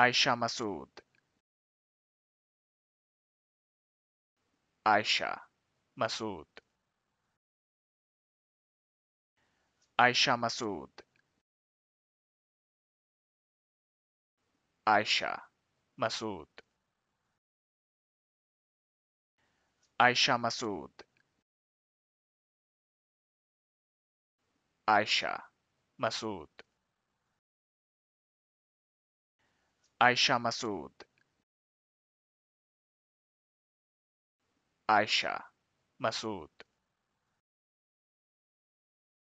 Aisha Masood Aisha Masood Aisha Masood Aisha Masood Aisha Masood Aisha Masood Ayesha Masood Ayesha Masood